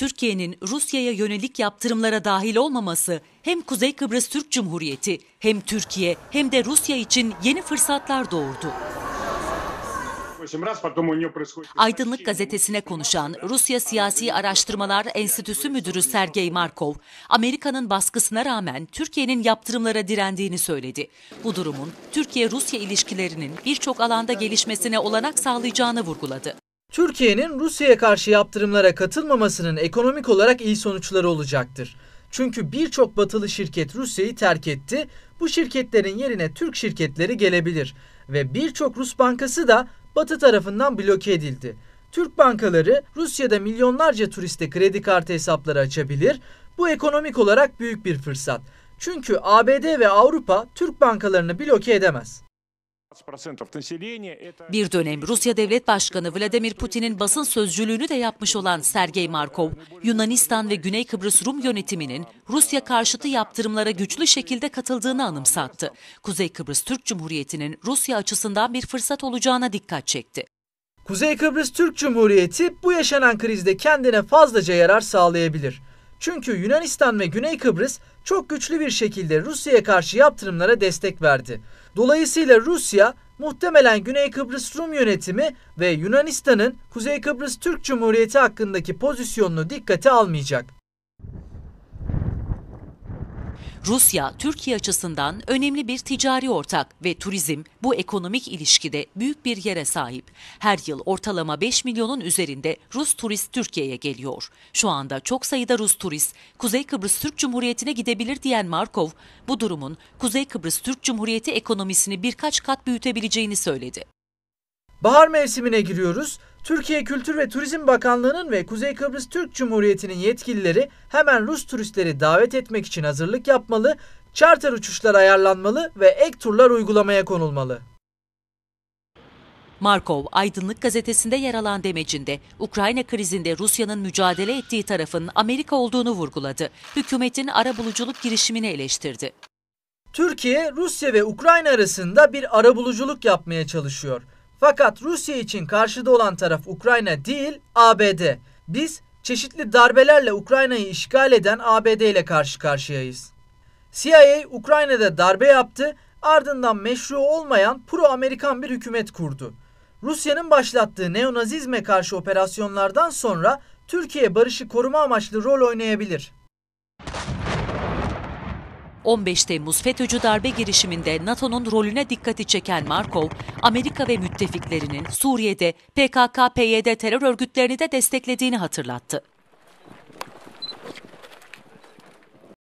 Türkiye'nin Rusya'ya yönelik yaptırımlara dahil olmaması hem Kuzey Kıbrıs Türk Cumhuriyeti hem Türkiye hem de Rusya için yeni fırsatlar doğurdu. Aydınlık gazetesine konuşan Rusya Siyasi Araştırmalar Enstitüsü Müdürü Sergey Markov, Amerika'nın baskısına rağmen Türkiye'nin yaptırımlara direndiğini söyledi. Bu durumun Türkiye-Rusya ilişkilerinin birçok alanda gelişmesine olanak sağlayacağını vurguladı. Türkiye'nin Rusya'ya karşı yaptırımlara katılmamasının ekonomik olarak iyi sonuçları olacaktır. Çünkü birçok batılı şirket Rusya'yı terk etti. Bu şirketlerin yerine Türk şirketleri gelebilir ve birçok Rus bankası da Batı tarafından bloke edildi. Türk bankaları Rusya'da milyonlarca turiste kredi kartı hesapları açabilir. Bu ekonomik olarak büyük bir fırsat. Çünkü ABD ve Avrupa Türk bankalarını bloke edemez. Bir dönem Rusya Devlet Başkanı Vladimir Putin'in basın sözcülüğünü de yapmış olan Sergey Markov, Yunanistan ve Güney Kıbrıs Rum yönetiminin Rusya karşıtı yaptırımlara güçlü şekilde katıldığını anımsattı. Kuzey Kıbrıs Türk Cumhuriyeti'nin Rusya açısından bir fırsat olacağına dikkat çekti. Kuzey Kıbrıs Türk Cumhuriyeti bu yaşanan krizde kendine fazlaca yarar sağlayabilir. Çünkü Yunanistan ve Güney Kıbrıs çok güçlü bir şekilde Rusya'ya karşı yaptırımlara destek verdi. Dolayısıyla Rusya muhtemelen Güney Kıbrıs Rum yönetimi ve Yunanistan'ın Kuzey Kıbrıs Türk Cumhuriyeti hakkındaki pozisyonunu dikkate almayacak. Rusya, Türkiye açısından önemli bir ticari ortak ve turizm bu ekonomik ilişkide büyük bir yere sahip. Her yıl ortalama 5 milyonun üzerinde Rus turist Türkiye'ye geliyor. Şu anda çok sayıda Rus turist Kuzey Kıbrıs Türk Cumhuriyeti'ne gidebilir diyen Markov, bu durumun Kuzey Kıbrıs Türk Cumhuriyeti ekonomisini birkaç kat büyütebileceğini söyledi. Bahar mevsimine giriyoruz. Türkiye Kültür ve Turizm Bakanlığı'nın ve Kuzey Kıbrıs Türk Cumhuriyeti'nin yetkilileri hemen Rus turistleri davet etmek için hazırlık yapmalı, charter uçuşlar ayarlanmalı ve ek turlar uygulamaya konulmalı. Markov, Aydınlık gazetesinde yer alan demecinde Ukrayna krizinde Rusya'nın mücadele ettiği tarafın Amerika olduğunu vurguladı. Hükümetin arabuluculuk girişimini eleştirdi. Türkiye, Rusya ve Ukrayna arasında bir arabuluculuk yapmaya çalışıyor. Fakat Rusya için karşıda olan taraf Ukrayna değil ABD. Biz çeşitli darbelerle Ukrayna'yı işgal eden ABD ile karşı karşıyayız. CIA Ukrayna'da darbe yaptı, ardından meşru olmayan pro-Amerikan bir hükümet kurdu. Rusya'nın başlattığı neonazizme karşı operasyonlardan sonra Türkiye barışı koruma amaçlı rol oynayabilir. 15 Temmuz FETÖ'cü darbe girişiminde NATO'nun rolüne dikkati çeken Markov, Amerika ve müttefiklerinin Suriye'de PKK-PYD terör örgütlerini de desteklediğini hatırlattı.